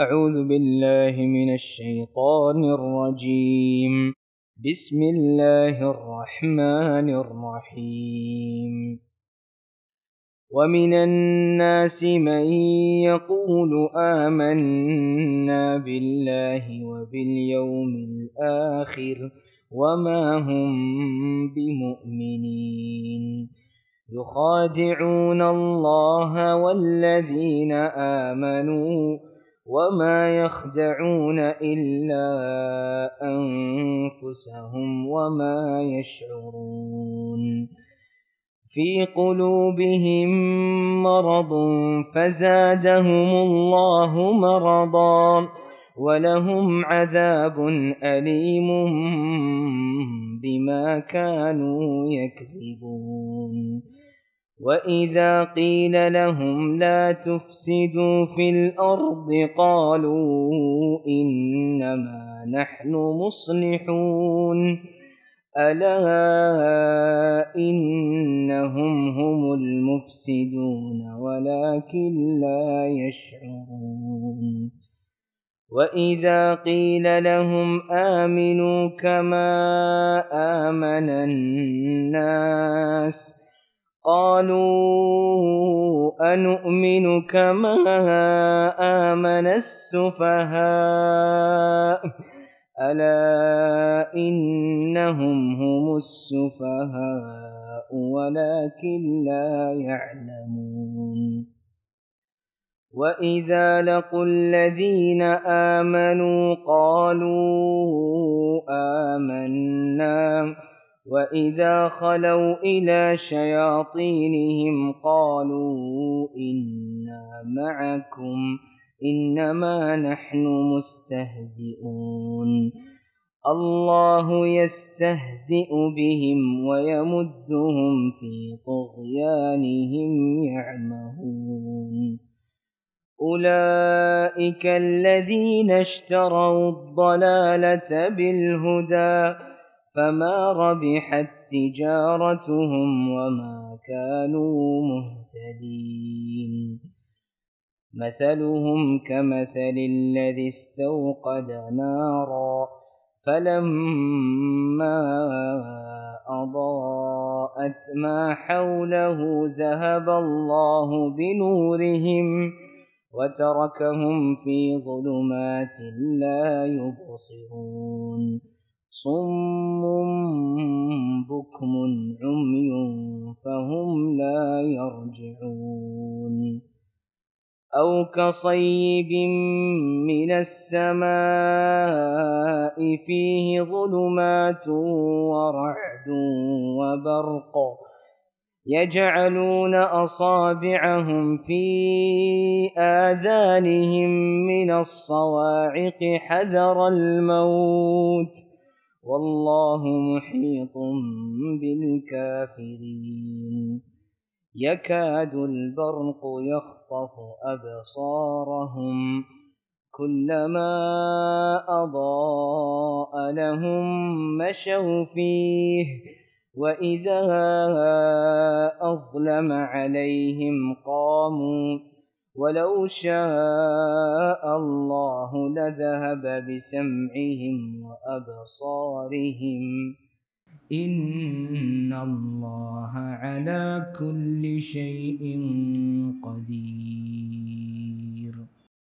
أعوذ بالله من الشيطان الرجيم بسم الله الرحمن الرحيم ومن الناس من يقول آمنا بالله وباليوم الآخر وما هم بمؤمنين يخادعون الله والذين آمنوا وما يخدعون إلا أنفسهم وما يشعرون في قلوبهم مرض فزادهم الله مرضا ولهم عذاب أليم بما كانوا يكذبون وإذا قيل لهم لا تفسدوا في الأرض قالوا إنما نحن مصلحون ألا إنهم هم المفسدون ولكن لا يشعرون وإذا قيل لهم آمنوا كما آمن الناس ۖ قالوا أنؤمن كما آمن السفهاء ألا إنهم هم السفهاء ولكن لا يعلمون وإذا لقوا الذين آمنوا قالوا آمنا وإذا خلوا إلى شياطينهم قالوا إنا معكم إنما نحن مستهزئون الله يستهزئ بهم ويمدهم في طغيانهم يعمهون أولئك الذين اشتروا الضلالة بالهدى فما ربحت تجارتهم وما كانوا مهتدين مثلهم كمثل الذي استوقد نارا فلما أضاءت ما حوله ذهب الله بنورهم وتركهم في ظلمات لا يبصرون صم بكم عمي فهم لا يرجعون أو كصيب من السماء فيه ظلمات ورعد وبرق يجعلون أصابعهم في آذانهم من الصواعق حذر الموت ۖ والله محيط بالكافرين يكاد البرق يخطف أبصارهم كلما أضاء لهم مشوا فيه وإذا أظلم عليهم قاموا ولو شاء الله لذهب بسمعهم وأبصارهم إن الله على كل شيء قدير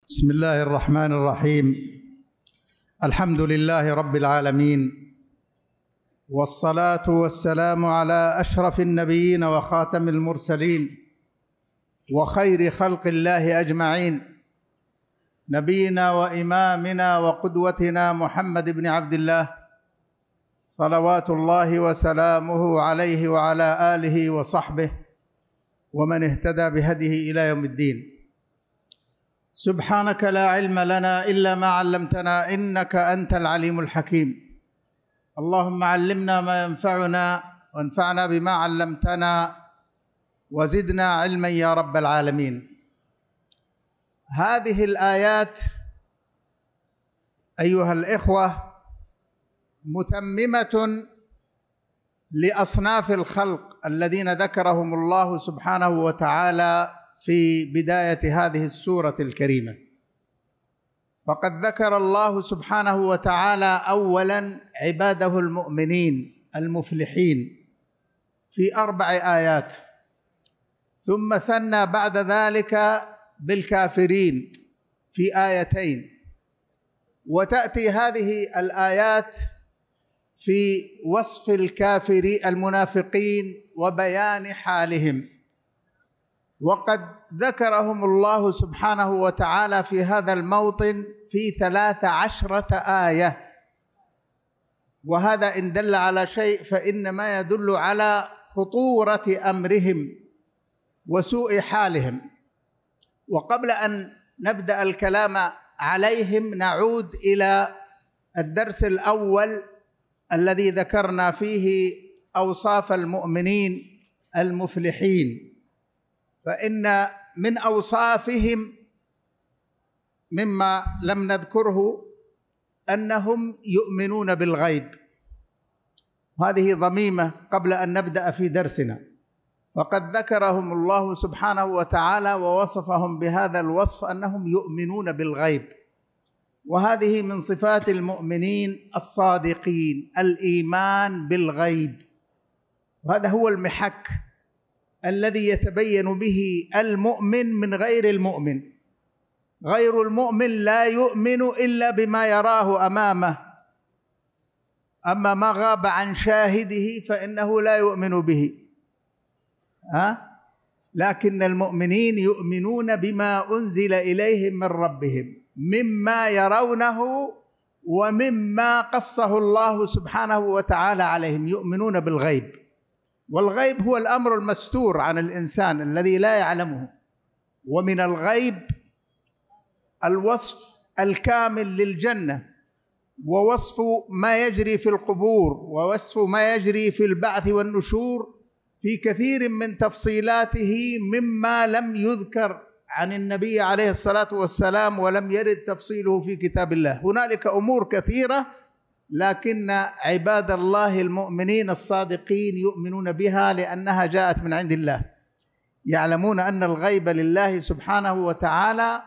بسم الله الرحمن الرحيم الحمد لله رب العالمين والصلاة والسلام على أشرف النبيين وخاتم المرسلين وخير خلق الله اجمعين نبينا وامامنا وقدوتنا محمد بن عبد الله صلوات الله وسلامه عليه وعلى اله وصحبه ومن اهتدى بهديه الى يوم الدين سبحانك لا علم لنا الا ما علمتنا انك انت العليم الحكيم اللهم علمنا ما ينفعنا وانفعنا بما علمتنا وزدنا علما يا رب العالمين هذه الايات ايها الاخوه متممه لاصناف الخلق الذين ذكرهم الله سبحانه وتعالى في بدايه هذه السوره الكريمه فقد ذكر الله سبحانه وتعالى اولا عباده المؤمنين المفلحين في اربع ايات ثم ثنى بعد ذلك بالكافرين في ايتين وتاتي هذه الايات في وصف الكافر المنافقين وبيان حالهم وقد ذكرهم الله سبحانه وتعالى في هذا الموطن في ثلاث عشرة آية وهذا إن دل على شيء فإنما يدل على خطورة أمرهم وسوء حالهم وقبل ان نبدا الكلام عليهم نعود الى الدرس الاول الذي ذكرنا فيه اوصاف المؤمنين المفلحين فان من اوصافهم مما لم نذكره انهم يؤمنون بالغيب هذه ضميمه قبل ان نبدا في درسنا وقد ذكرهم الله سبحانه وتعالى ووصفهم بهذا الوصف انهم يؤمنون بالغيب وهذه من صفات المؤمنين الصادقين الايمان بالغيب وهذا هو المحك الذي يتبين به المؤمن من غير المؤمن غير المؤمن لا يؤمن الا بما يراه امامه اما ما غاب عن شاهده فانه لا يؤمن به ها لكن المؤمنين يؤمنون بما انزل اليهم من ربهم مما يرونه ومما قصه الله سبحانه وتعالى عليهم يؤمنون بالغيب والغيب هو الامر المستور عن الانسان الذي لا يعلمه ومن الغيب الوصف الكامل للجنه ووصف ما يجري في القبور ووصف ما يجري في البعث والنشور في كثير من تفصيلاته مما لم يذكر عن النبي عليه الصلاه والسلام ولم يرد تفصيله في كتاب الله هنالك امور كثيره لكن عباد الله المؤمنين الصادقين يؤمنون بها لانها جاءت من عند الله يعلمون ان الغيب لله سبحانه وتعالى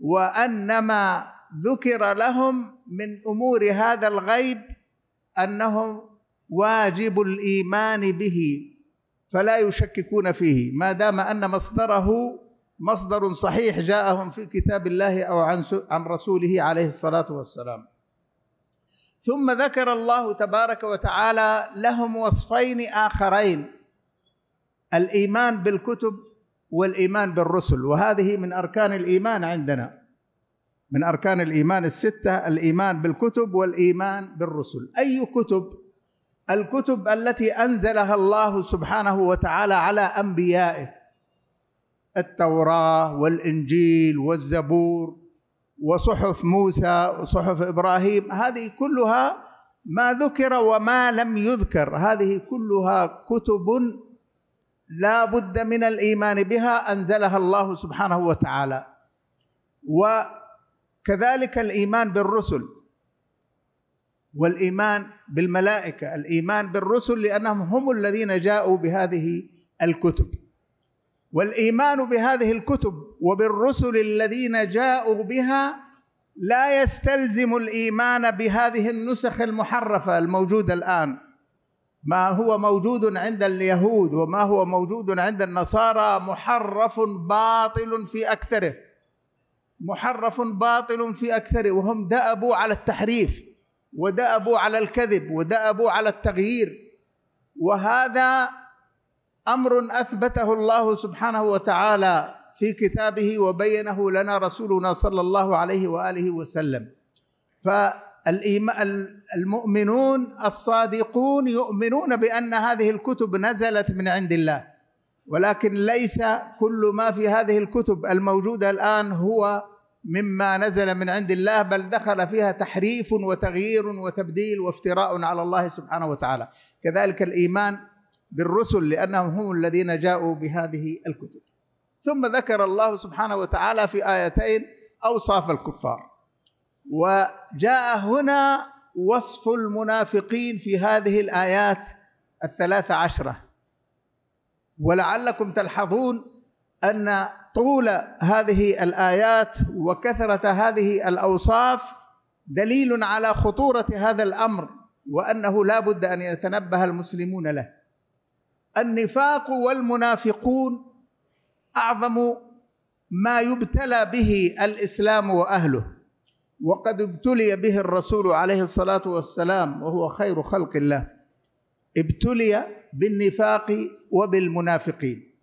وان ما ذكر لهم من امور هذا الغيب انه واجب الايمان به فلا يشككون فيه ما دام ان مصدره مصدر صحيح جاءهم في كتاب الله او عن عن رسوله عليه الصلاه والسلام ثم ذكر الله تبارك وتعالى لهم وصفين اخرين الايمان بالكتب والايمان بالرسل وهذه من اركان الايمان عندنا من اركان الايمان السته الايمان بالكتب والايمان بالرسل اي كتب الكتب التي انزلها الله سبحانه وتعالى على انبيائه التوراه والانجيل والزبور وصحف موسى وصحف ابراهيم هذه كلها ما ذكر وما لم يذكر هذه كلها كتب لا بد من الايمان بها انزلها الله سبحانه وتعالى وكذلك الايمان بالرسل والايمان بالملائكه الايمان بالرسل لانهم هم الذين جاءوا بهذه الكتب والايمان بهذه الكتب وبالرسل الذين جاءوا بها لا يستلزم الايمان بهذه النسخ المحرفه الموجوده الان ما هو موجود عند اليهود وما هو موجود عند النصارى محرف باطل في اكثره محرف باطل في اكثره وهم دأبوا على التحريف ودأبوا على الكذب ودأبوا على التغيير وهذا امر اثبته الله سبحانه وتعالى في كتابه وبينه لنا رسولنا صلى الله عليه واله وسلم فالمؤمنون الصادقون يؤمنون بان هذه الكتب نزلت من عند الله ولكن ليس كل ما في هذه الكتب الموجوده الان هو مما نزل من عند الله بل دخل فيها تحريف وتغيير وتبديل وافتراء على الله سبحانه وتعالى كذلك الايمان بالرسل لانهم هم الذين جاءوا بهذه الكتب ثم ذكر الله سبحانه وتعالى في ايتين اوصاف الكفار وجاء هنا وصف المنافقين في هذه الايات الثلاث عشره ولعلكم تلحظون ان طول هذه الايات وكثره هذه الاوصاف دليل على خطوره هذا الامر وانه لا بد ان يتنبه المسلمون له النفاق والمنافقون اعظم ما يبتلى به الاسلام واهله وقد ابتلي به الرسول عليه الصلاه والسلام وهو خير خلق الله ابتلي بالنفاق وبالمنافقين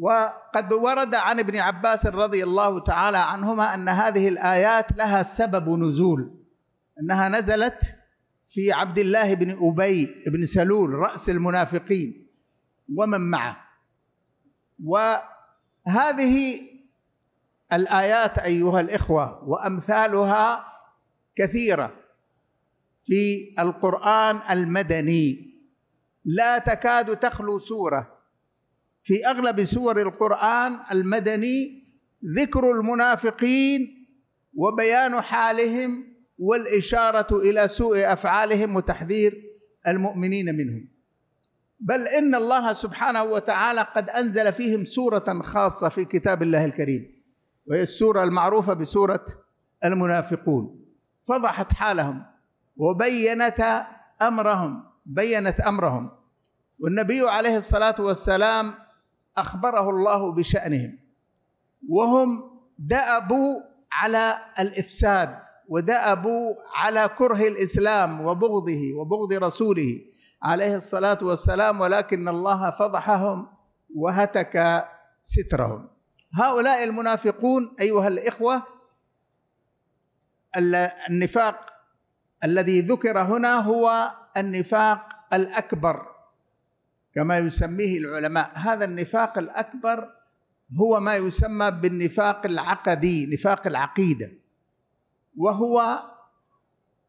وقد ورد عن ابن عباس رضي الله تعالى عنهما ان هذه الايات لها سبب نزول انها نزلت في عبد الله بن ابي بن سلول راس المنافقين ومن معه وهذه الايات ايها الاخوه وامثالها كثيره في القران المدني لا تكاد تخلو سوره في اغلب سور القران المدني ذكر المنافقين وبيان حالهم والاشاره الى سوء افعالهم وتحذير المؤمنين منهم بل ان الله سبحانه وتعالى قد انزل فيهم سوره خاصه في كتاب الله الكريم وهي السوره المعروفه بسوره المنافقون فضحت حالهم وبينت امرهم بينت امرهم والنبي عليه الصلاه والسلام اخبره الله بشانهم وهم دأبوا على الافساد ودأبوا على كره الاسلام وبغضه وبغض رسوله عليه الصلاه والسلام ولكن الله فضحهم وهتك سترهم هؤلاء المنافقون ايها الاخوه النفاق الذي ذكر هنا هو النفاق الاكبر كما يسميه العلماء هذا النفاق الاكبر هو ما يسمى بالنفاق العقدي نفاق العقيده وهو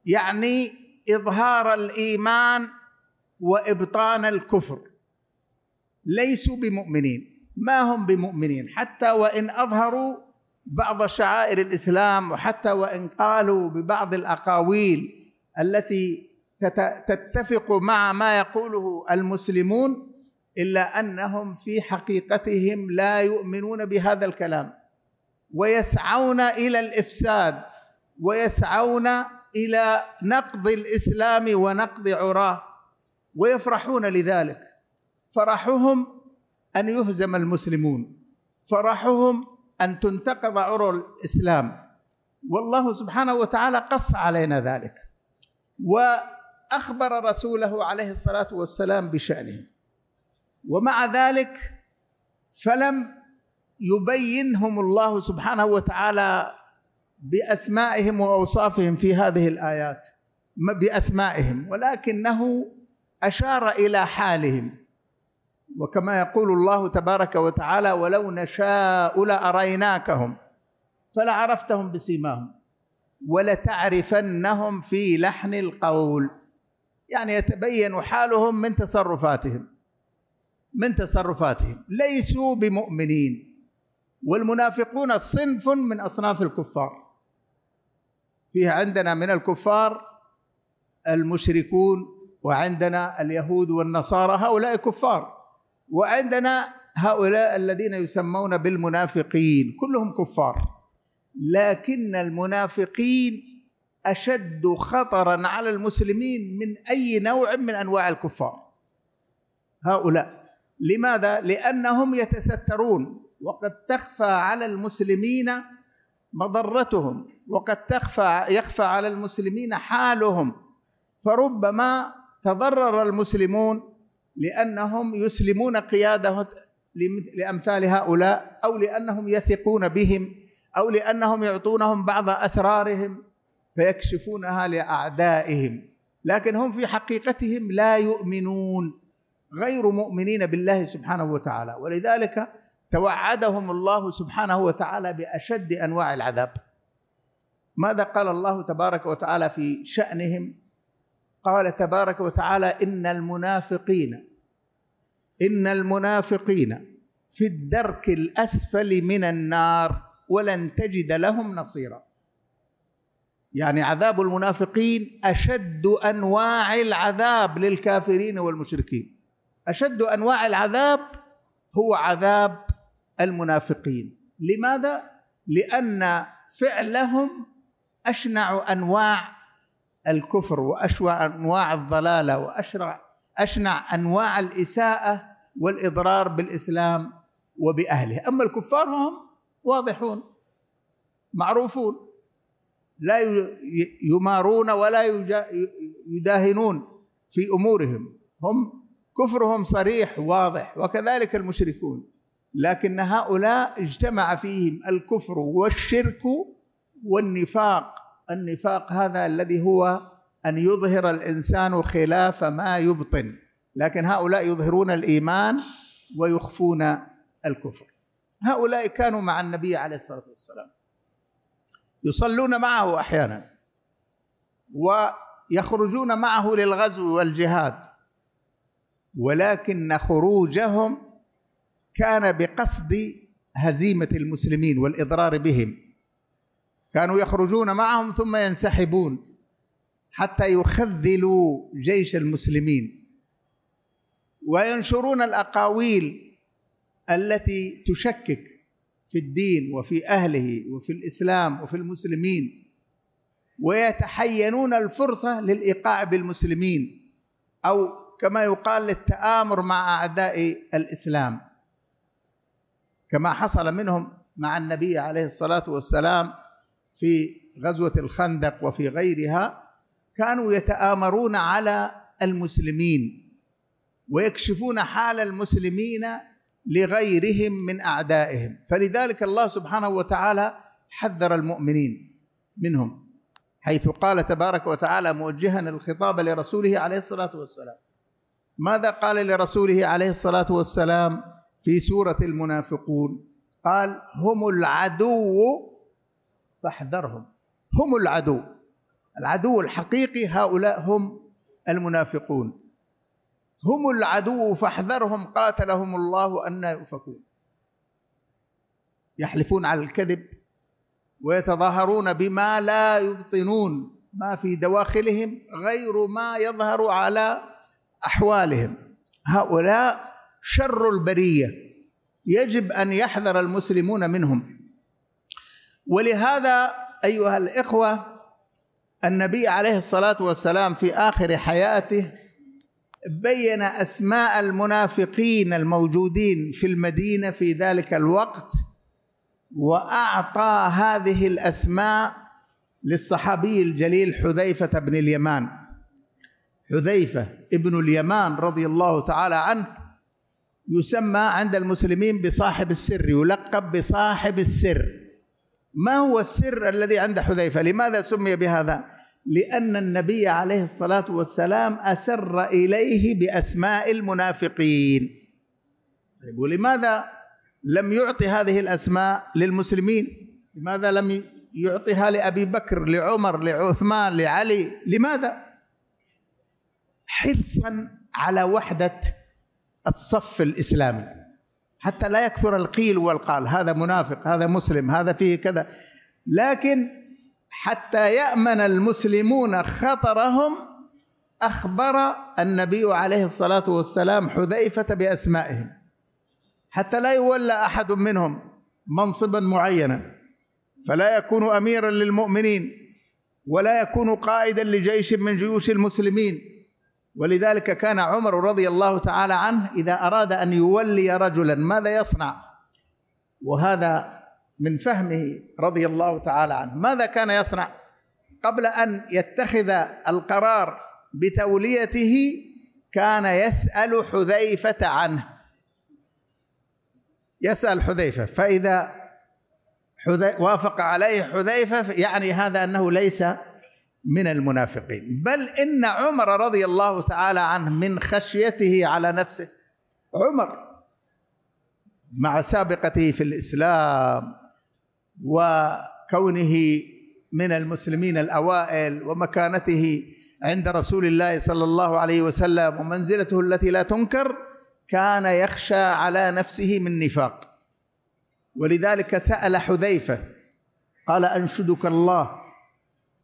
يعني اظهار الايمان وابطان الكفر ليسوا بمؤمنين ما هم بمؤمنين حتى وان اظهروا بعض شعائر الاسلام وحتى وان قالوا ببعض الاقاويل التي تتفق مع ما يقوله المسلمون الا انهم في حقيقتهم لا يؤمنون بهذا الكلام ويسعون الى الافساد ويسعون الى نقض الاسلام ونقض عراه ويفرحون لذلك فرحهم ان يهزم المسلمون فرحهم ان تنتقض عرى الاسلام والله سبحانه وتعالى قص علينا ذلك و اخبر رسوله عليه الصلاه والسلام بشانه ومع ذلك فلم يبينهم الله سبحانه وتعالى باسمائهم واوصافهم في هذه الايات باسمائهم ولكنه اشار الى حالهم وكما يقول الله تبارك وتعالى ولو نشاء لاريناكهم فلعرفتهم بسيماهم ولتعرفنهم في لحن القول يعني يتبين حالهم من تصرفاتهم من تصرفاتهم ليسوا بمؤمنين والمنافقون صنف من اصناف الكفار فيها عندنا من الكفار المشركون وعندنا اليهود والنصارى هؤلاء كفار وعندنا هؤلاء الذين يسمون بالمنافقين كلهم كفار لكن المنافقين اشد خطرا على المسلمين من اي نوع من انواع الكفار هؤلاء لماذا لانهم يتسترون وقد تخفى على المسلمين مضرتهم وقد تخفى يخفى على المسلمين حالهم فربما تضرر المسلمون لانهم يسلمون قياده لامثال هؤلاء او لانهم يثقون بهم او لانهم يعطونهم بعض اسرارهم فيكشفونها لاعدائهم لكن هم في حقيقتهم لا يؤمنون غير مؤمنين بالله سبحانه وتعالى ولذلك توعدهم الله سبحانه وتعالى باشد انواع العذاب ماذا قال الله تبارك وتعالى في شانهم قال تبارك وتعالى ان المنافقين ان المنافقين في الدرك الاسفل من النار ولن تجد لهم نصيرا يعني عذاب المنافقين اشد انواع العذاب للكافرين والمشركين اشد انواع العذاب هو عذاب المنافقين لماذا لان فعلهم اشنع انواع الكفر واشوع انواع الضلاله واشرع اشنع انواع الاساءه والاضرار بالاسلام وباهله اما الكفار هم واضحون معروفون لا يمارون ولا يداهنون في امورهم هم كفرهم صريح واضح وكذلك المشركون لكن هؤلاء اجتمع فيهم الكفر والشرك والنفاق النفاق هذا الذي هو ان يظهر الانسان خلاف ما يبطن لكن هؤلاء يظهرون الايمان ويخفون الكفر هؤلاء كانوا مع النبي عليه الصلاه والسلام يصلون معه احيانا ويخرجون معه للغزو والجهاد ولكن خروجهم كان بقصد هزيمه المسلمين والاضرار بهم كانوا يخرجون معهم ثم ينسحبون حتى يخذلوا جيش المسلمين وينشرون الاقاويل التي تشكك في الدين وفي اهله وفي الاسلام وفي المسلمين ويتحينون الفرصه للايقاع بالمسلمين او كما يقال للتامر مع اعداء الاسلام كما حصل منهم مع النبي عليه الصلاه والسلام في غزوه الخندق وفي غيرها كانوا يتامرون على المسلمين ويكشفون حال المسلمين لغيرهم من اعدائهم فلذلك الله سبحانه وتعالى حذر المؤمنين منهم حيث قال تبارك وتعالى موجها الخطاب لرسوله عليه الصلاه والسلام ماذا قال لرسوله عليه الصلاه والسلام في سوره المنافقون قال هم العدو فاحذرهم هم العدو العدو الحقيقي هؤلاء هم المنافقون هم العدو فاحذرهم قاتلهم الله أن يؤفكون يحلفون على الكذب ويتظاهرون بما لا يبطنون ما في دواخلهم غير ما يظهر على أحوالهم هؤلاء شر البرية يجب أن يحذر المسلمون منهم ولهذا أيها الإخوة النبي عليه الصلاة والسلام في آخر حياته بين اسماء المنافقين الموجودين في المدينه في ذلك الوقت واعطى هذه الاسماء للصحابي الجليل حذيفه بن اليمان حذيفه ابن اليمان رضي الله تعالى عنه يسمى عند المسلمين بصاحب السر يلقب بصاحب السر ما هو السر الذي عند حذيفه لماذا سمي بهذا لأن النبي عليه الصلاة والسلام أسر إليه بأسماء المنافقين طيب ولماذا لم يعطي هذه الأسماء للمسلمين لماذا لم يعطيها لأبي بكر لعمر لعثمان لعلي لماذا حرصا على وحدة الصف الإسلامي حتى لا يكثر القيل والقال هذا منافق هذا مسلم هذا فيه كذا لكن حتى يأمن المسلمون خطرهم أخبر النبي عليه الصلاة والسلام حذيفة بأسمائهم حتى لا يولى أحد منهم منصبا معينا فلا يكون أميرا للمؤمنين ولا يكون قائدا لجيش من جيوش المسلمين ولذلك كان عمر رضي الله تعالى عنه إذا أراد أن يولي رجلا ماذا يصنع وهذا من فهمه رضي الله تعالى عنه ماذا كان يصنع قبل ان يتخذ القرار بتوليته كان يسال حذيفه عنه يسال حذيفه فاذا حذي وافق عليه حذيفه يعني هذا انه ليس من المنافقين بل ان عمر رضي الله تعالى عنه من خشيته على نفسه عمر مع سابقته في الاسلام وكونه من المسلمين الاوائل ومكانته عند رسول الله صلى الله عليه وسلم ومنزلته التي لا تنكر كان يخشى على نفسه من نفاق ولذلك سال حذيفه قال انشدك الله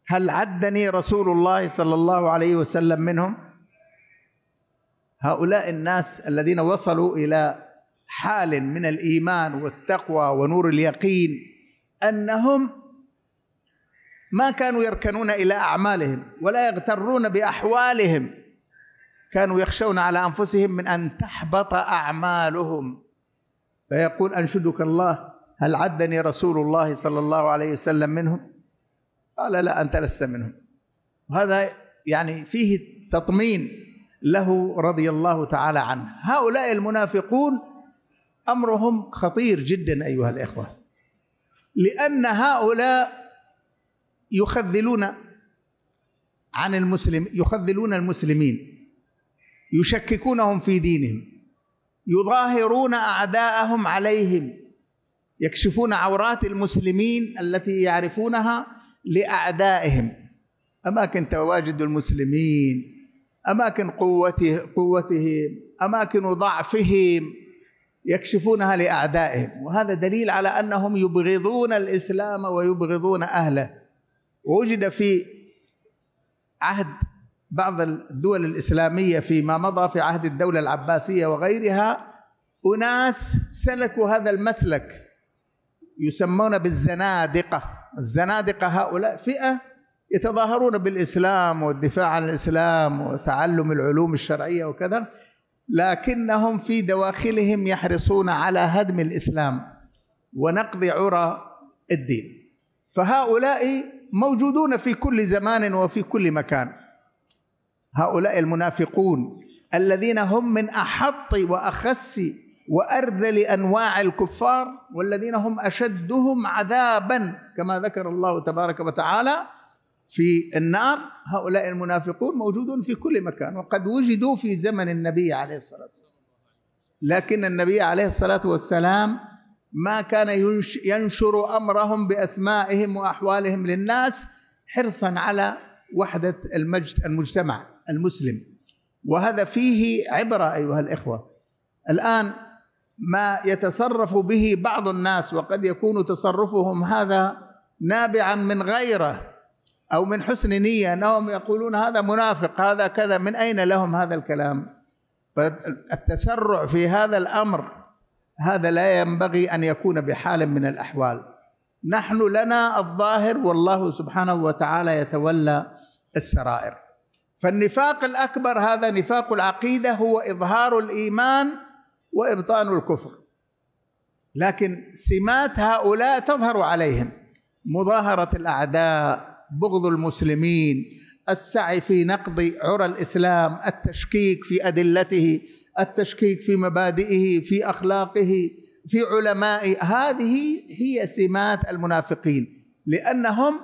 هل عدني رسول الله صلى الله عليه وسلم منهم هؤلاء الناس الذين وصلوا الى حال من الايمان والتقوى ونور اليقين انهم ما كانوا يركنون الى اعمالهم ولا يغترون باحوالهم كانوا يخشون على انفسهم من ان تحبط اعمالهم فيقول انشدك الله هل عدني رسول الله صلى الله عليه وسلم منهم قال لا انت لست منهم وهذا يعني فيه تطمين له رضي الله تعالى عنه هؤلاء المنافقون امرهم خطير جدا ايها الاخوه لأن هؤلاء يخذلون عن المسلم يخذلون المسلمين يشككونهم في دينهم يظاهرون أعداءهم عليهم يكشفون عورات المسلمين التي يعرفونها لأعدائهم أماكن تواجد المسلمين أماكن قوته قوتهم أماكن ضعفهم يكشفونها لاعدائهم وهذا دليل على انهم يبغضون الاسلام ويبغضون اهله وجد في عهد بعض الدول الاسلاميه فيما مضى في عهد الدوله العباسيه وغيرها اناس سلكوا هذا المسلك يسمون بالزنادقه الزنادقه هؤلاء فئه يتظاهرون بالاسلام والدفاع عن الاسلام وتعلم العلوم الشرعيه وكذا لكنهم في دواخلهم يحرصون على هدم الاسلام ونقض عرى الدين فهؤلاء موجودون في كل زمان وفي كل مكان هؤلاء المنافقون الذين هم من احط واخس وارذل انواع الكفار والذين هم اشدهم عذابا كما ذكر الله تبارك وتعالى في النار هؤلاء المنافقون موجودون في كل مكان وقد وجدوا في زمن النبي عليه الصلاة والسلام لكن النبي عليه الصلاة والسلام ما كان ينشر أمرهم بأسمائهم وأحوالهم للناس حرصا على وحدة المجد المجتمع المسلم وهذا فيه عبرة أيها الإخوة الآن ما يتصرف به بعض الناس وقد يكون تصرفهم هذا نابعا من غيره أو من حسن نية أنهم يقولون هذا منافق هذا كذا من أين لهم هذا الكلام فالتسرع في هذا الأمر هذا لا ينبغي أن يكون بحال من الأحوال نحن لنا الظاهر والله سبحانه وتعالى يتولى السرائر فالنفاق الأكبر هذا نفاق العقيدة هو إظهار الإيمان وإبطان الكفر لكن سمات هؤلاء تظهر عليهم مظاهرة الأعداء بغض المسلمين السعي في نقض عرى الاسلام التشكيك في ادلته التشكيك في مبادئه في اخلاقه في علمائه هذه هي سمات المنافقين لانهم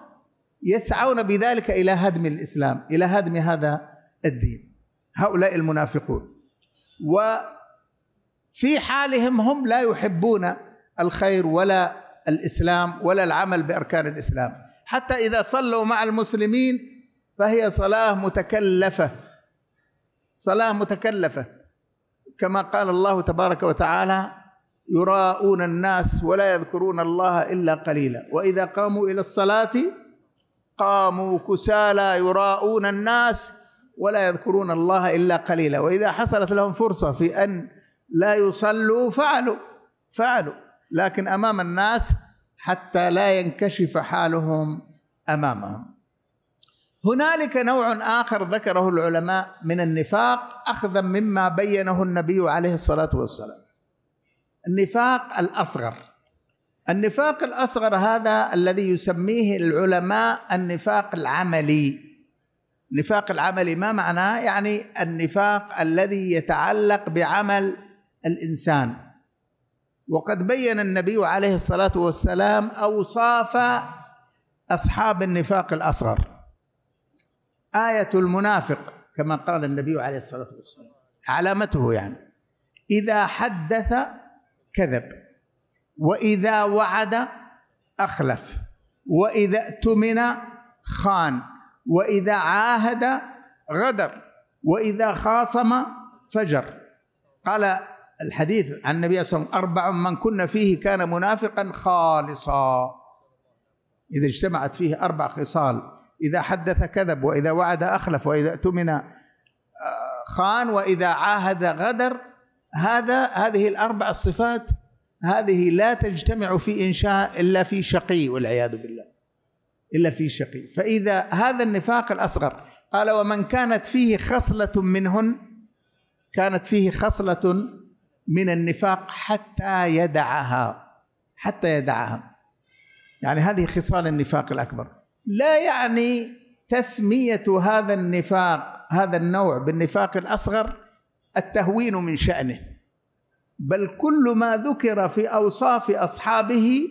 يسعون بذلك الى هدم الاسلام الى هدم هذا الدين هؤلاء المنافقون وفي حالهم هم لا يحبون الخير ولا الاسلام ولا العمل باركان الاسلام حتى إذا صلوا مع المسلمين فهي صلاة متكلفة صلاة متكلفة كما قال الله تبارك وتعالى يراءون الناس ولا يذكرون الله إلا قليلا وإذا قاموا إلى الصلاة قاموا كسالى يراءون الناس ولا يذكرون الله إلا قليلا وإذا حصلت لهم فرصة في أن لا يصلوا فعلوا فعلوا لكن أمام الناس حتى لا ينكشف حالهم امامهم هنالك نوع اخر ذكره العلماء من النفاق اخذا مما بينه النبي عليه الصلاه والسلام النفاق الاصغر النفاق الاصغر هذا الذي يسميه العلماء النفاق العملي النفاق العملي ما معناه يعني النفاق الذي يتعلق بعمل الانسان وقد بين النبي عليه الصلاة والسلام أوصاف أصحاب النفاق الأصغر آية المنافق كما قال النبي عليه الصلاة والسلام علامته يعني إذا حدث كذب وإذا وعد أخلف وإذا اؤتمن خان وإذا عاهد غدر وإذا خاصم فجر قال الحديث عن النبي صلى الله عليه وسلم أربع من كنا فيه كان منافقا خالصا إذا اجتمعت فيه أربع خصال إذا حدث كذب وإذا وعد أخلف وإذا اؤتمن آه، خان وإذا عاهد غدر هذا هذه الأربع الصفات هذه لا تجتمع في إنشاء إلا في شقي والعياذ بالله إلا في شقي فإذا هذا النفاق الأصغر قال ومن كانت فيه خصلة منهن كانت فيه خصلة من النفاق حتى يدعها حتى يدعها يعني هذه خصال النفاق الاكبر لا يعني تسميه هذا النفاق هذا النوع بالنفاق الاصغر التهوين من شانه بل كل ما ذكر في اوصاف اصحابه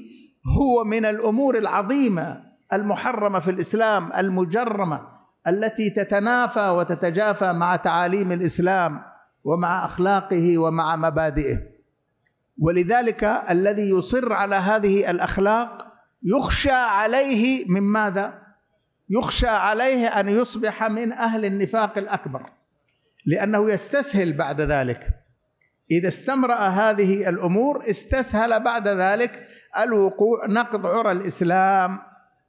هو من الامور العظيمه المحرمه في الاسلام المجرمه التي تتنافى وتتجافى مع تعاليم الاسلام ومع اخلاقه ومع مبادئه ولذلك الذي يصر على هذه الاخلاق يخشى عليه من ماذا يخشى عليه ان يصبح من اهل النفاق الاكبر لانه يستسهل بعد ذلك إذا استمرأ هذه الأمور استسهل بعد ذلك الوقوع نقض عرى الإسلام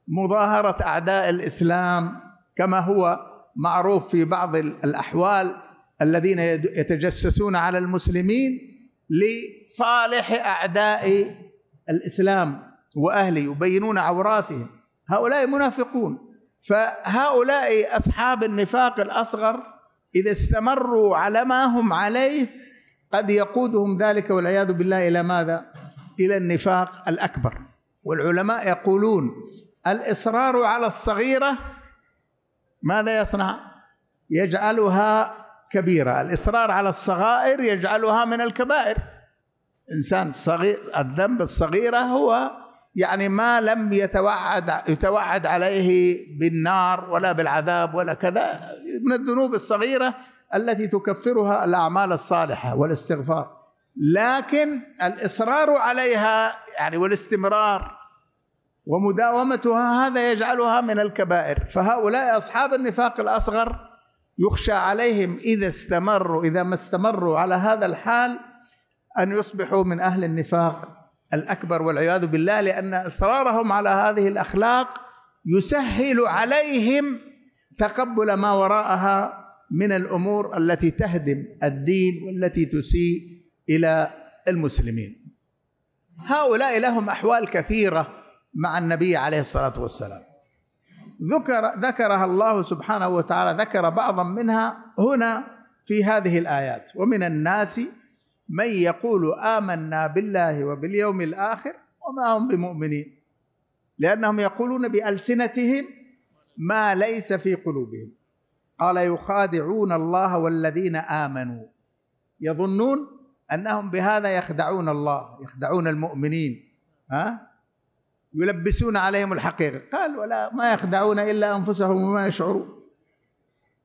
مظاهرة أعداء الإسلام كما هو معروف في بعض الأحوال الذين يتجسسون على المسلمين لصالح اعداء الاسلام واهله يبينون عوراتهم هؤلاء منافقون فهؤلاء اصحاب النفاق الاصغر اذا استمروا على ما هم عليه قد يقودهم ذلك والعياذ بالله الى ماذا؟ الى النفاق الاكبر والعلماء يقولون الاصرار على الصغيره ماذا يصنع؟ يجعلها كبيرة الإصرار على الصغائر يجعلها من الكبائر إنسان صغير الذنب الصغيرة هو يعني ما لم يتوعد يتوعد عليه بالنار ولا بالعذاب ولا كذا من الذنوب الصغيرة التي تكفرها الأعمال الصالحة والاستغفار لكن الإصرار عليها يعني والاستمرار ومداومتها هذا يجعلها من الكبائر فهؤلاء أصحاب النفاق الأصغر يخشى عليهم إذا استمروا إذا ما استمروا على هذا الحال أن يصبحوا من أهل النفاق الأكبر والعياذ بالله لأن إصرارهم على هذه الأخلاق يسهل عليهم تقبل ما وراءها من الأمور التي تهدم الدين والتي تسيء إلى المسلمين هؤلاء لهم أحوال كثيرة مع النبي عليه الصلاة والسلام ذكر ذكرها الله سبحانه وتعالى ذكر بعضا منها هنا في هذه الآيات ومن الناس من يقول آمنا بالله وباليوم الآخر وما هم بمؤمنين لأنهم يقولون بألسنتهم ما ليس في قلوبهم قال يخادعون الله والذين آمنوا يظنون أنهم بهذا يخدعون الله يخدعون المؤمنين ها يلبسون عليهم الحقيقة قال ولا ما يخدعون إلا أنفسهم وما يشعرون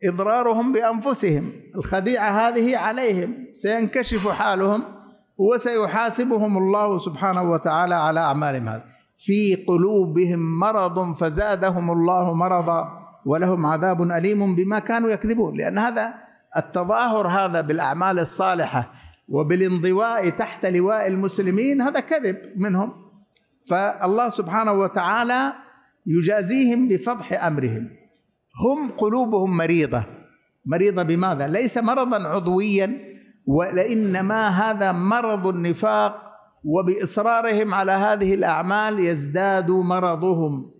إضرارهم بأنفسهم الخديعة هذه عليهم سينكشف حالهم وسيحاسبهم الله سبحانه وتعالى على أعمالهم هذه في قلوبهم مرض فزادهم الله مرضا ولهم عذاب أليم بما كانوا يكذبون لأن هذا التظاهر هذا بالأعمال الصالحة وبالانضواء تحت لواء المسلمين هذا كذب منهم فالله سبحانه وتعالى يجازيهم بفضح امرهم هم قلوبهم مريضه مريضه بماذا ليس مرضا عضويا ولانما هذا مرض النفاق وباصرارهم على هذه الاعمال يزداد مرضهم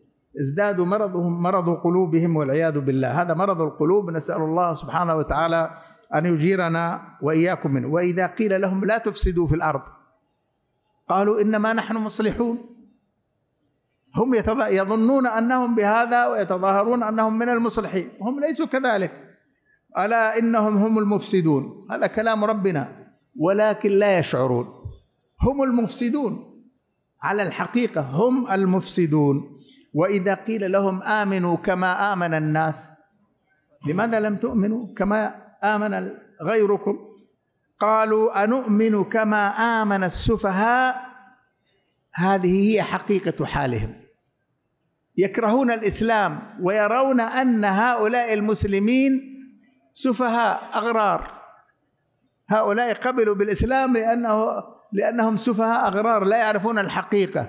ازداد مرضهم مرض قلوبهم والعياذ بالله هذا مرض القلوب نسال الله سبحانه وتعالى ان يجيرنا واياكم منه واذا قيل لهم لا تفسدوا في الارض قالوا انما نحن مصلحون هم يظنون انهم بهذا ويتظاهرون انهم من المصلحين هم ليسوا كذلك الا انهم هم المفسدون هذا كلام ربنا ولكن لا يشعرون هم المفسدون على الحقيقه هم المفسدون واذا قيل لهم امنوا كما امن الناس لماذا لم تؤمنوا كما امن غيركم قالوا أنؤمن كما آمن السفهاء هذه هي حقيقة حالهم يكرهون الإسلام ويرون أن هؤلاء المسلمين سفهاء أغرار هؤلاء قبلوا بالإسلام لأنه لأنهم سفهاء أغرار لا يعرفون الحقيقة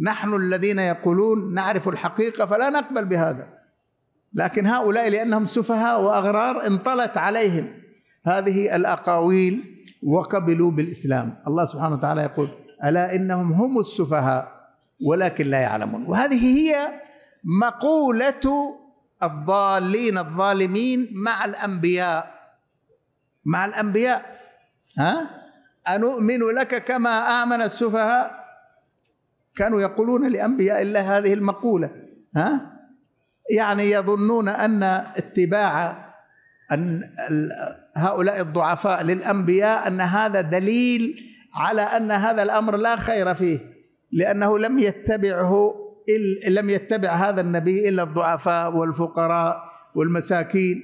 نحن الذين يقولون نعرف الحقيقة فلا نقبل بهذا لكن هؤلاء لأنهم سفهاء وأغرار انطلت عليهم هذه الأقاويل وقبلوا بالإسلام الله سبحانه وتعالى يقول ألا إنهم هم السفهاء ولكن لا يعلمون وهذه هي مقولة الضالين الظالمين مع الأنبياء مع الأنبياء ها أنؤمن لك كما آمن السفهاء كانوا يقولون لأنبياء الله هذه المقولة ها يعني يظنون أن اتباع أن هؤلاء الضعفاء للانبياء ان هذا دليل على ان هذا الامر لا خير فيه لانه لم يتبعه لم يتبع هذا النبي الا الضعفاء والفقراء والمساكين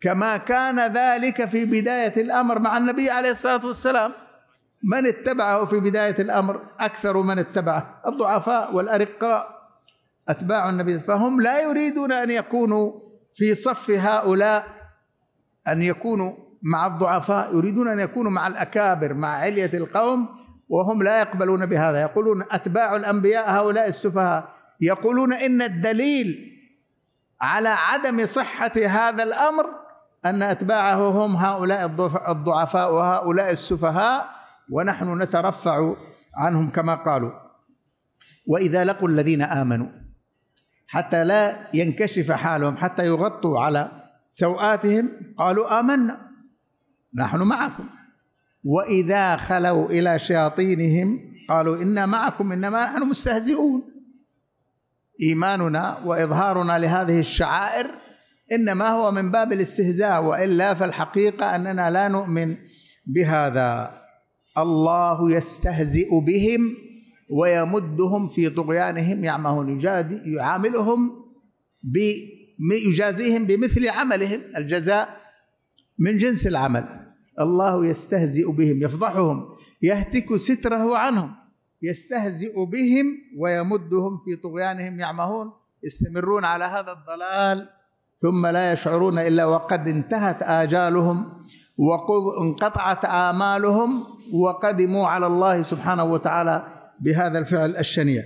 كما كان ذلك في بدايه الامر مع النبي عليه الصلاه والسلام من اتبعه في بدايه الامر اكثر من اتبعه الضعفاء والارقاء اتباع النبي فهم لا يريدون ان يكونوا في صف هؤلاء أن يكونوا مع الضعفاء يريدون أن يكونوا مع الأكابر مع علية القوم وهم لا يقبلون بهذا يقولون أتباع الأنبياء هؤلاء السفهاء يقولون إن الدليل على عدم صحة هذا الأمر أن أتباعه هم هؤلاء الضعفاء وهؤلاء السفهاء ونحن نترفع عنهم كما قالوا وإذا لقوا الذين آمنوا حتى لا ينكشف حالهم حتى يغطوا على سوآتهم قالوا آمنا نحن معكم وإذا خلوا إلى شياطينهم قالوا إنا معكم إنما نحن مستهزئون إيماننا وإظهارنا لهذه الشعائر إنما هو من باب الاستهزاء وإلا فالحقيقة أننا لا نؤمن بهذا الله يستهزئ بهم ويمدهم في طغيانهم يعمهون يعاملهم ب يجازيهم بمثل عملهم الجزاء من جنس العمل الله يستهزئ بهم يفضحهم يهتك ستره عنهم يستهزئ بهم ويمدهم في طغيانهم يعمهون يستمرون على هذا الضلال ثم لا يشعرون الا وقد انتهت اجالهم وقد انقطعت آمالهم وقدموا على الله سبحانه وتعالى بهذا الفعل الشنيع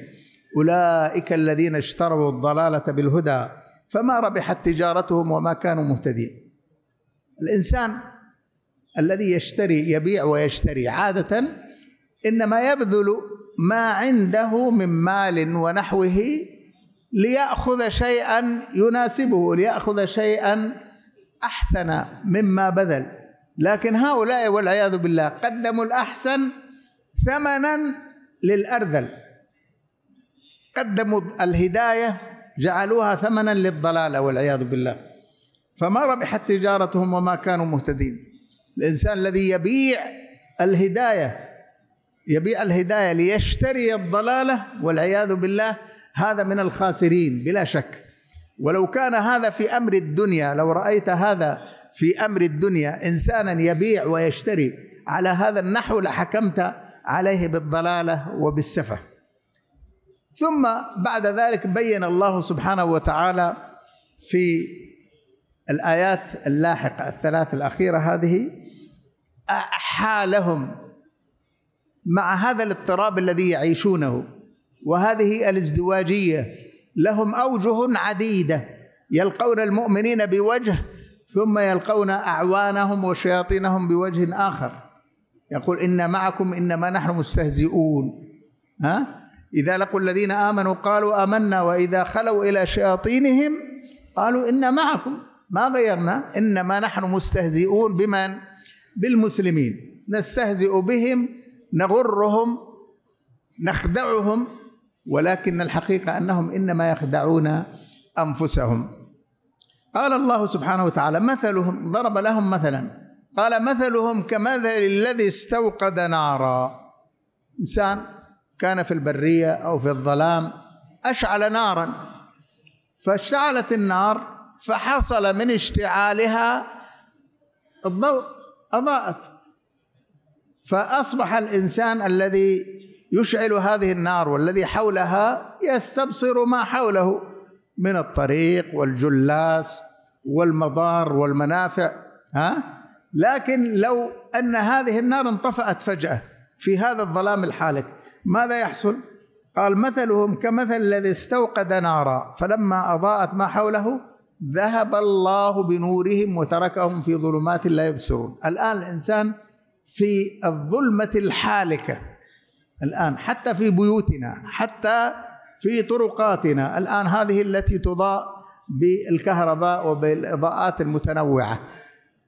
أولئك الذين اشتروا الضلالة بالهدى فما ربحت تجارتهم وما كانوا مهتدين الانسان الذي يشتري يبيع ويشتري عاده انما يبذل ما عنده من مال ونحوه ليأخذ شيئا يناسبه ليأخذ شيئا أحسن مما بذل لكن هؤلاء والعياذ بالله قدموا الأحسن ثمنا للأرذل قدموا الهداية جعلوها ثمنا للضلالة والعياذ بالله فما ربحت تجارتهم وما كانوا مهتدين الإنسان الذي يبيع الهداية يبيع الهداية ليشتري الضلالة والعياذ بالله هذا من الخاسرين بلا شك ولو كان هذا في امر الدنيا لو رايت هذا في امر الدنيا انسانا يبيع ويشتري على هذا النحو لحكمت عليه بالضلاله وبالسفه ثم بعد ذلك بين الله سبحانه وتعالى في الآيات اللاحقة الثلاث الأخيرة هذه حالهم مع هذا الاضطراب الذي يعيشونه وهذه الازدواجية لهم أوجه عديدة يلقون المؤمنين بوجه ثم يلقون أعوانهم وشياطينهم بوجه آخر يقول إن معكم إنما نحن مستهزئون ها إذا لقوا الذين آمنوا قالوا آمنا وإذا خلوا إلى شياطينهم قالوا إنا معكم ما غيرنا إنما نحن مستهزئون بمن؟ بالمسلمين نستهزئ بهم نغرهم نخدعهم ولكن الحقيقة أنهم إنما يخدعون أنفسهم قال الله سبحانه وتعالى مثلهم ضرب لهم مثلا قال مثلهم كمثل الذي استوقد نارا إنسان كان في البريه او في الظلام اشعل نارا فاشتعلت النار فحصل من اشتعالها الضوء اضاءت فاصبح الانسان الذي يشعل هذه النار والذي حولها يستبصر ما حوله من الطريق والجلاس والمضار والمنافع ها لكن لو ان هذه النار انطفأت فجأة في هذا الظلام الحالك ماذا يحصل قال مثلهم كمثل الذي استوقد نارا فلما أضاءت ما حوله ذهب الله بنورهم وتركهم في ظلمات لا يبصرون الآن الإنسان في الظلمة الحالكة الآن حتى في بيوتنا حتى في طرقاتنا الآن هذه التي تضاء بالكهرباء وبالإضاءات المتنوعة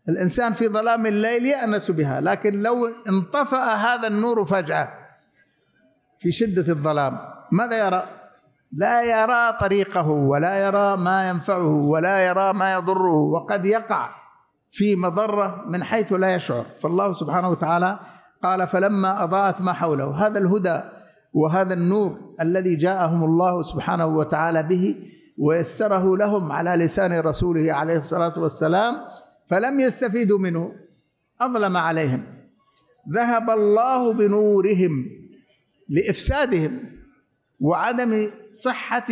الإنسان في ظلام الليل يأنس بها لكن لو انطفأ هذا النور فجأة في شدة الظلام ماذا يرى؟ لا يرى طريقه ولا يرى ما ينفعه ولا يرى ما يضره وقد يقع في مضرة من حيث لا يشعر فالله سبحانه وتعالى قال فلما أضاءت ما حوله هذا الهدى وهذا النور الذي جاءهم الله سبحانه وتعالى به ويسره لهم على لسان رسوله عليه الصلاة والسلام فلم يستفيدوا منه أظلم عليهم ذهب الله بنورهم لافسادهم وعدم صحه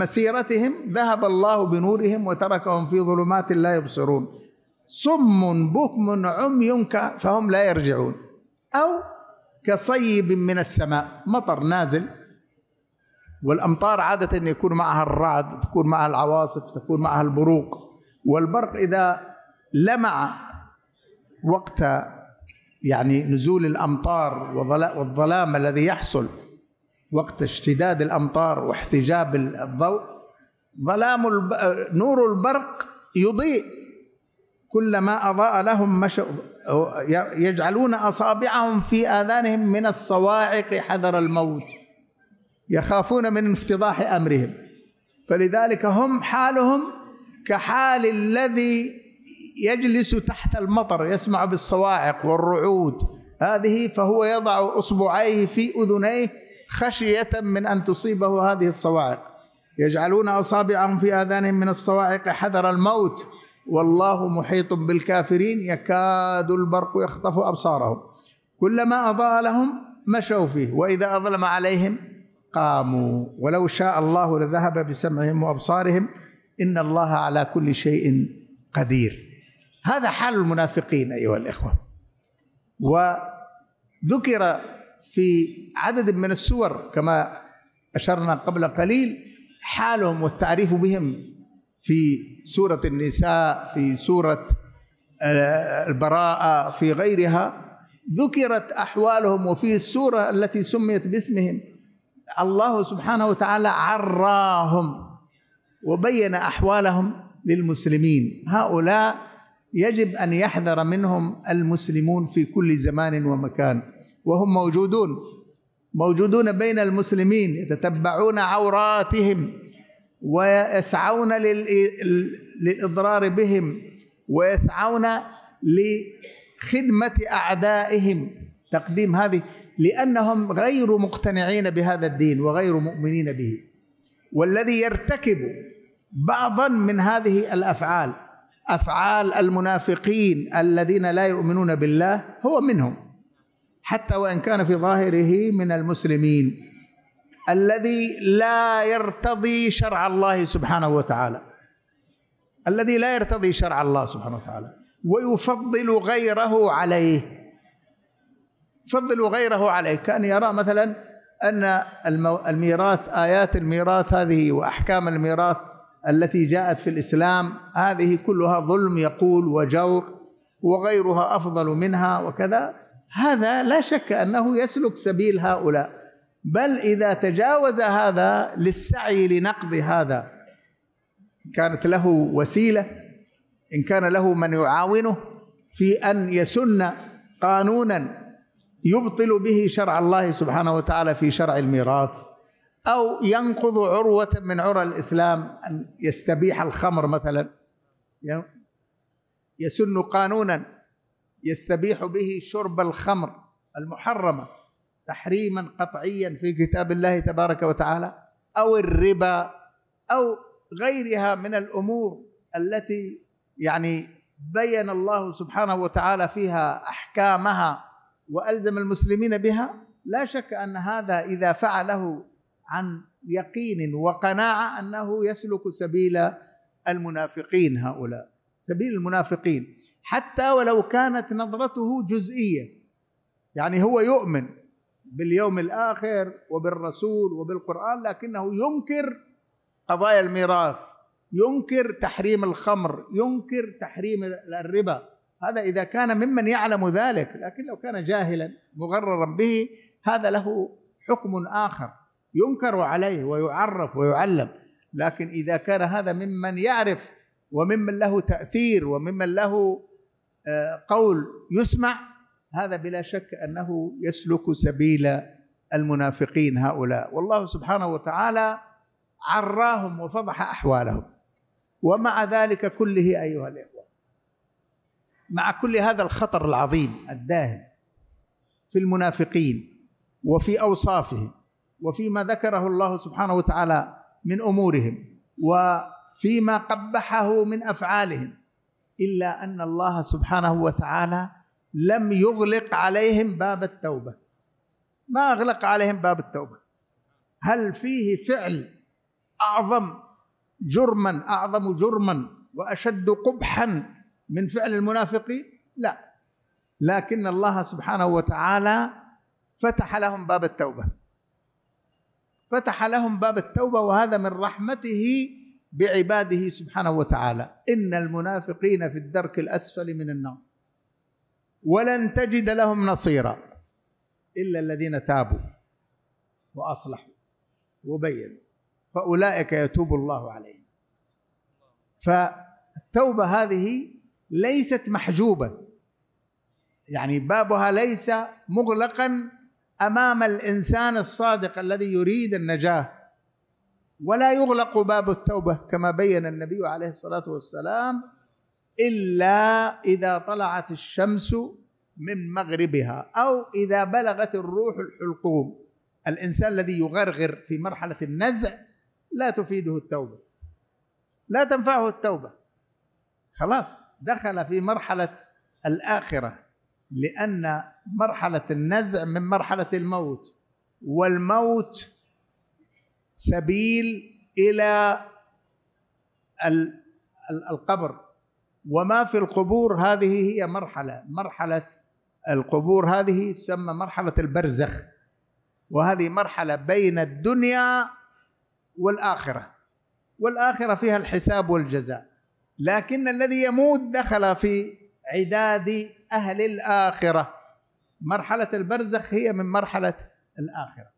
مسيرتهم ذهب الله بنورهم وتركهم في ظلمات لا يبصرون صم بكم عمي فهم لا يرجعون او كصيب من السماء مطر نازل والامطار عاده يكون معها الرعد تكون معها العواصف تكون معها البروق والبرق اذا لمع وقت يعني نزول الامطار والظلام الذي يحصل وقت اشتداد الامطار واحتجاب الضوء ظلام الب... نور البرق يضيء كلما اضاء لهم مشوا يجعلون اصابعهم في اذانهم من الصواعق حذر الموت يخافون من افتضاح امرهم فلذلك هم حالهم كحال الذي يجلس تحت المطر يسمع بالصواعق والرعود هذه فهو يضع اصبعيه في اذنيه خشيه من ان تصيبه هذه الصواعق يجعلون اصابعهم في اذانهم من الصواعق حذر الموت والله محيط بالكافرين يكاد البرق يخطف ابصارهم كلما اضاء لهم مشوا فيه واذا اظلم عليهم قاموا ولو شاء الله لذهب بسمعهم وابصارهم ان الله على كل شيء قدير هذا حال المنافقين ايها الاخوه وذكر في عدد من السور كما اشرنا قبل قليل حالهم والتعريف بهم في سوره النساء في سوره آه، البراءه في غيرها ذكرت احوالهم وفي السوره التي سميت باسمهم الله سبحانه وتعالى عراهم وبين احوالهم للمسلمين هؤلاء يجب ان يحذر منهم المسلمون في كل زمان ومكان وهم موجودون موجودون بين المسلمين يتتبعون عوراتهم ويسعون للاضرار بهم ويسعون لخدمه اعدائهم تقديم هذه لانهم غير مقتنعين بهذا الدين وغير مؤمنين به والذي يرتكب بعضا من هذه الافعال افعال المنافقين الذين لا يؤمنون بالله هو منهم حتى وان كان في ظاهره من المسلمين الذي لا يرتضي شرع الله سبحانه وتعالى الذي لا يرتضي شرع الله سبحانه وتعالى ويفضل غيره عليه يفضل غيره عليه كان يرى مثلا ان الميراث ايات الميراث هذه واحكام الميراث التي جاءت في الإسلام هذه كلها ظلم يقول وجور وغيرها أفضل منها وكذا هذا لا شك أنه يسلك سبيل هؤلاء بل إذا تجاوز هذا للسعي لنقض هذا إن كانت له وسيلة إن كان له من يعاونه في أن يسن قانونا يبطل به شرع الله سبحانه وتعالى في شرع الميراث أو ينقض عروة من عرى الإسلام أن يستبيح الخمر مثلا يسن قانونا يستبيح به شرب الخمر المحرمة تحريما قطعيا في كتاب الله تبارك وتعالى أو الربا أو غيرها من الأمور التي يعني بين الله سبحانه وتعالى فيها أحكامها وألزم المسلمين بها لا شك أن هذا إذا فعله عن يقين وقناعه انه يسلك سبيل المنافقين هؤلاء سبيل المنافقين حتى ولو كانت نظرته جزئيه يعني هو يؤمن باليوم الاخر وبالرسول وبالقران لكنه ينكر قضايا الميراث ينكر تحريم الخمر ينكر تحريم الربا هذا اذا كان ممن يعلم ذلك لكن لو كان جاهلا مغررا به هذا له حكم اخر ينكر عليه ويعرف ويعلم لكن اذا كان هذا ممن يعرف وممن له تاثير وممن له آه، قول يسمع هذا بلا شك انه يسلك سبيل المنافقين هؤلاء والله سبحانه وتعالى عراهم وفضح احوالهم ومع ذلك كله ايها الاخوه مع كل هذا الخطر العظيم الداهم في المنافقين وفي اوصافهم وفيما ذكره الله سبحانه وتعالى من امورهم وفيما قبحه من افعالهم الا ان الله سبحانه وتعالى لم يغلق عليهم باب التوبه ما اغلق عليهم باب التوبه هل فيه فعل اعظم جرما اعظم جرما واشد قبحا من فعل المنافقين لا لكن الله سبحانه وتعالى فتح لهم باب التوبه فتح لهم باب التوبه وهذا من رحمته بعباده سبحانه وتعالى ان المنافقين في الدرك الاسفل من النار ولن تجد لهم نصيرا الا الذين تابوا واصلحوا وبينوا فاولئك يتوب الله عليهم فالتوبه هذه ليست محجوبه يعني بابها ليس مغلقا امام الانسان الصادق الذي يريد النجاه ولا يغلق باب التوبه كما بين النبي عليه الصلاه والسلام الا اذا طلعت الشمس من مغربها او اذا بلغت الروح الحلقوم الانسان الذي يغرغر في مرحله النزع لا تفيده التوبه لا تنفعه التوبه خلاص دخل في مرحله الاخره لان مرحله النزع من مرحله الموت والموت سبيل الى القبر وما في القبور هذه هي مرحله مرحله القبور هذه تسمى مرحله البرزخ وهذه مرحله بين الدنيا والاخره والاخره فيها الحساب والجزاء لكن الذي يموت دخل في عداد اهل الاخره مرحلة البرزخ هي من مرحلة الآخرة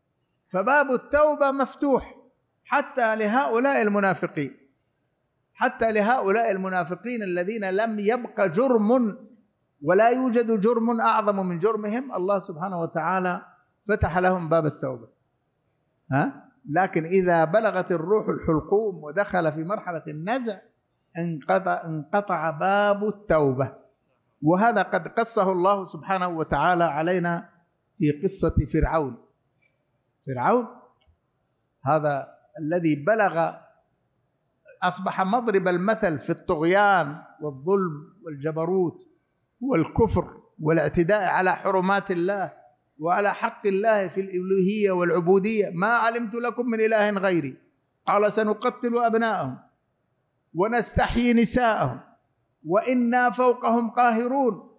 فباب التوبة مفتوح حتى لهؤلاء المنافقين حتى لهؤلاء المنافقين الذين لم يبق جرم ولا يوجد جرم أعظم من جرمهم الله سبحانه وتعالى فتح لهم باب التوبة ها؟ لكن إذا بلغت الروح الحلقوم ودخل في مرحلة النزع انقطع, انقطع باب التوبة وهذا قد قصه الله سبحانه وتعالى علينا في قصة فرعون فرعون هذا الذي بلغ أصبح مضرب المثل في الطغيان والظلم والجبروت والكفر والاعتداء على حرمات الله وعلى حق الله في الالوهيه والعبوديه ما علمت لكم من اله غيري قال سنقتل ابناءهم ونستحيي نساءهم وإنا فوقهم قاهرون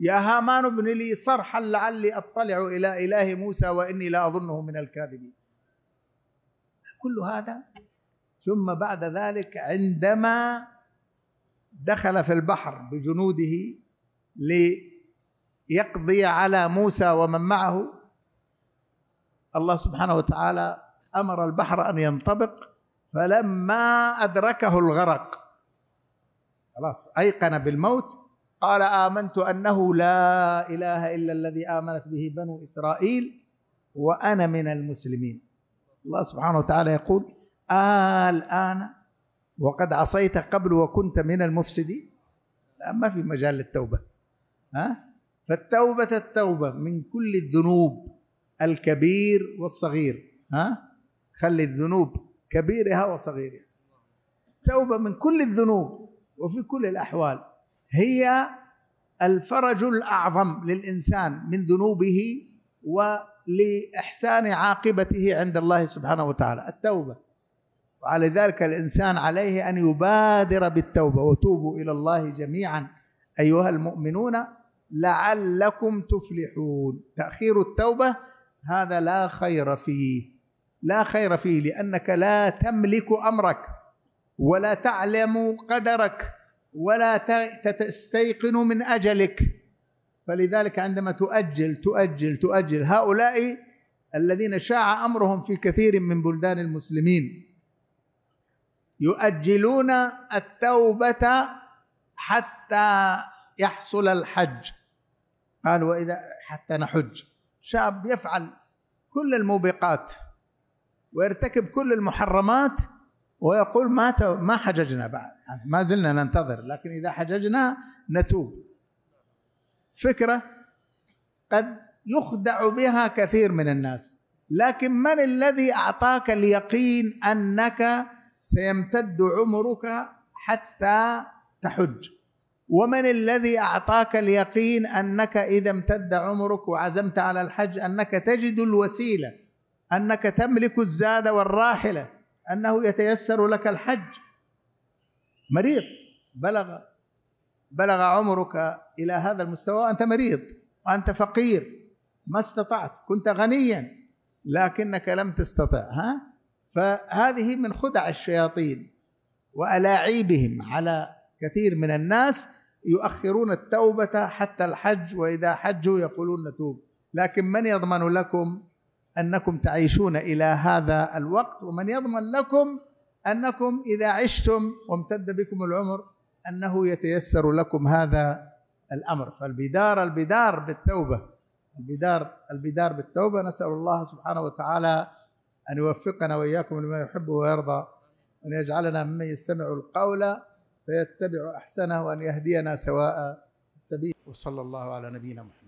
يا هامان ابن لي صرحا لعلي أطلع إلى إله موسى وإني لا أظنه من الكاذبين كل هذا ثم بعد ذلك عندما دخل في البحر بجنوده ليقضي على موسى ومن معه الله سبحانه وتعالى امر البحر ان ينطبق فلما ادركه الغرق خلاص أيقن بالموت قال آمنت أنه لا إله إلا الذي آمنت به بنو إسرائيل وأنا من المسلمين الله سبحانه وتعالى يقول آه الآن وقد عصيت قبل وكنت من المفسدين لا ما في مجال للتوبة ها فالتوبة التوبة من كل الذنوب الكبير والصغير ها خلي الذنوب كبيرها وصغيرها توبة من كل الذنوب وفي كل الأحوال هي الفرج الأعظم للإنسان من ذنوبه ولإحسان عاقبته عند الله سبحانه وتعالى التوبة وعلى ذلك الإنسان عليه أن يبادر بالتوبة وتوبوا إلى الله جميعا أيها المؤمنون لعلكم تفلحون تأخير التوبة هذا لا خير فيه لا خير فيه لأنك لا تملك أمرك ولا تعلم قدرك ولا تستيقن من اجلك فلذلك عندما تؤجل تؤجل تؤجل هؤلاء الذين شاع امرهم في كثير من بلدان المسلمين يؤجلون التوبه حتى يحصل الحج قال واذا حتى نحج شاب يفعل كل الموبقات ويرتكب كل المحرمات ويقول ما ما حججنا بعد يعني ما زلنا ننتظر لكن اذا حججنا نتوب فكره قد يخدع بها كثير من الناس لكن من الذي اعطاك اليقين انك سيمتد عمرك حتى تحج ومن الذي اعطاك اليقين انك اذا امتد عمرك وعزمت على الحج انك تجد الوسيله انك تملك الزاد والراحله أنه يتيسر لك الحج مريض بلغ بلغ عمرك إلى هذا المستوى وأنت مريض وأنت فقير ما استطعت كنت غنيا لكنك لم تستطع ها فهذه من خدع الشياطين وألاعيبهم على كثير من الناس يؤخرون التوبة حتى الحج وإذا حجوا يقولون نتوب لكن من يضمن لكم انكم تعيشون الى هذا الوقت ومن يضمن لكم انكم اذا عشتم وامتد بكم العمر انه يتيسر لكم هذا الامر فالبدار البدار بالتوبه البدار البدار بالتوبه نسال الله سبحانه وتعالى ان يوفقنا واياكم لما يحب ويرضى وان يجعلنا ممن يستمع القول فيتبع احسنه وان يهدينا سواء السبيل وصلى الله على نبينا محمد